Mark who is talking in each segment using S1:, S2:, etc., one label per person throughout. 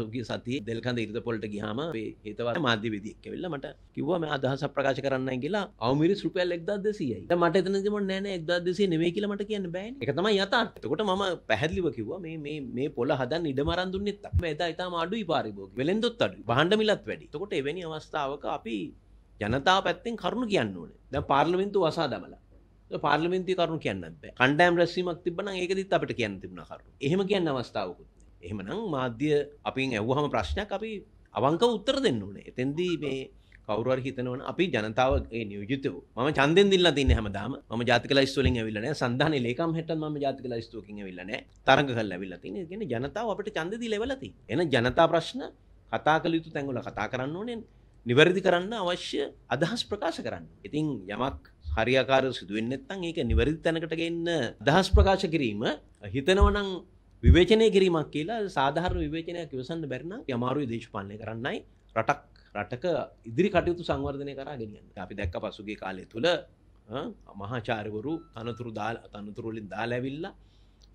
S1: පරුගේ සති දෙල්කඳ ඉරිතපොලට ගහම ඒතව මාධ්‍ය විදික් වෙල්ල මට කිවම අදහස ප්‍රකාශ කරන්න කියලා අවමිරි සුපියල් එක්දද සියයි මට එතන ම නෑන එක්දසේ නෙවේ කියල මට කියන්න බෑ එකතම යතාත්තකොට ම පැහැදිලිව කිව මේ මේ පොල හදන් ඉඩමරන්දුන්නෙත් ඇත ඉතා අඩු පාරිබෝග වෙලෙන්දොත් අඩු බහන්ඩ මිලත් වැඩි තකොට එවැනි අවස්ථාවක අපි ජනතා පැත්තෙන් කරුණු කියන්න ඕනේ ද පාර්ලමින්තු වසා දමලා පාර්ලිමින්ති කරුණු කියන්න බෑ කණ්ඩෑම් රැස්වීමක් තිබන ඒකදිත් අපට කියන්න තිබුණ කරු එහෙම කියන්න අවස්ථාවකුත් එහෙමනම් මාධ්‍ය අපින් ඇව්හම ප්‍රශ්නයක් අපි අවංක උත්තර දෙන්න ඕනේ එතැන්දී මේ කවරුවර හිතනවන අපි ජනතාව නියජතව ම චන්දෙන් දිල්ල තින්න හැමදාම ම ජාතික ස්තුලින් ඇවිල්ලන සඳහන ලේකම් හට ම ජාතික ස්තුකින් ඇවිල්ලන තරග කල් ඇවිල්ලතින ගෙන ජනතාව අපට චන්දදි ලෙවලති එන ජනතා ප්‍රශ්න කතා කළ යුතු තැංගුල කතා කරන්න ඕනෙන් නිවැරදි කරන්න අවශ්‍ය අදහස් ප්‍රකාශ කරන්න ඉතින් යමක් හරියාකාර සිදුවෙන්න්නත්තන් ඒක නිවැරදි තැනකට ගන්න දහස් ප්‍රකාශ කිරීම හිතනවනං විවේචනය කිරීමක් කියලා සාධාරණ විවේචනයක් විවසන්න බැරින යමාරුයි දේශපාලනය කරන්නයි රටක් රටක ඉදිරි කටයුතු සංවර්ධනය කරා ගෙනියන්න අපි දැක්ක පසුගේ කාලය තුළ මහාචාරවරු තනතුරු දාල තනතුරුලින් දාලැවිල්ල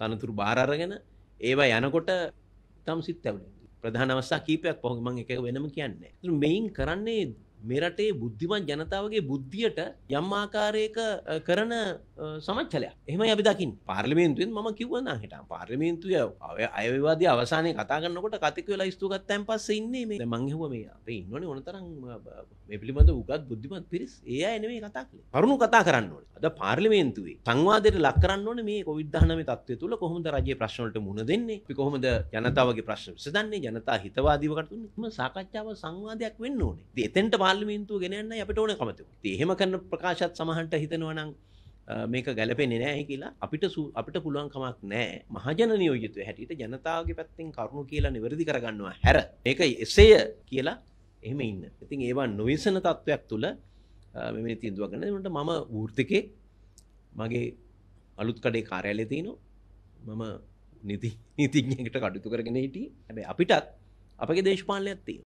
S1: තනතුරු භාරගෙන ඒවා යනකොට තම් සිත් ඇවලින් ප්‍රධාන අවස්සා කීපයක් පොහොමන් එක වෙනම කියන්නේ මෙයින් කරන්නේ මෙරටේ බුද්ධිමන් ජනතාවගේ බුද්ධියට යම් ආකාරයක කරන සමච්චලයක් එහම අපිදකින් පාර්ලිමේන්තුවෙන් ම කිවන හිට පාර්ලිමේන්තුය අයවාද අවසානය කතාගන්නකොට කතික වෙලා ස්තුකත්තැන් පස්ස ඉන්නේ මේ මංහව මේ ඉන්නන ඕනතරම් පිළිබඳ උගත් බුද්ධිමත් පිරිස් ඒ එනවේ කතා කරුණු කතා කරන්නට අද පාර්ලිමේන්තුවේ සංවාදයට ලක් කරන්න ඕන මේ කොවිද්ධානම තත්ව තුළ කොහොමද රජයේ ප්‍රශ්නවලට මුණ දෙන්නේ අපි කොහොමද ජනතාවගේ ප්‍රශ්න විසඳන්නේ ජනතා හිතවාදීව කරතුන්නේ මේ සාකච්ඡාව සංවාදයක් වෙන්න ඕනේ. ඉතින් එතෙන්ට පාර්ලිමේන්තුව ගෙන යන්නයි අපිට ඕනේ කමතු. ඉතින් එහෙම කරන ප්‍රකාශත් සමහන්ට හිතනවා නම් මේක ගැලපෙන්නේ නැහැ කියලා අපිට අපිට පුළුවන් කමක් නැහැ මහජන නියෝජිතව හැටියට ජනතාවගේ පැත්තෙන් කරුණු කියලා නිවැරදි කරගන්නවා හැර මේක එසේය කියලා එහෙම ඉන්න. ඉතින් ඒවා නොවිසන තත්වයක් තුළ මෙම තින්දුව කනට මම ෘර්තිකේ මගේ අලුත් කඩේ කාරයාලය තියනො මම නිති නීතිඥකට කඩුතු කරගෙන හිටිය ඇැබ අපිටත් අපගේ දේශපාලය ඇත්තේ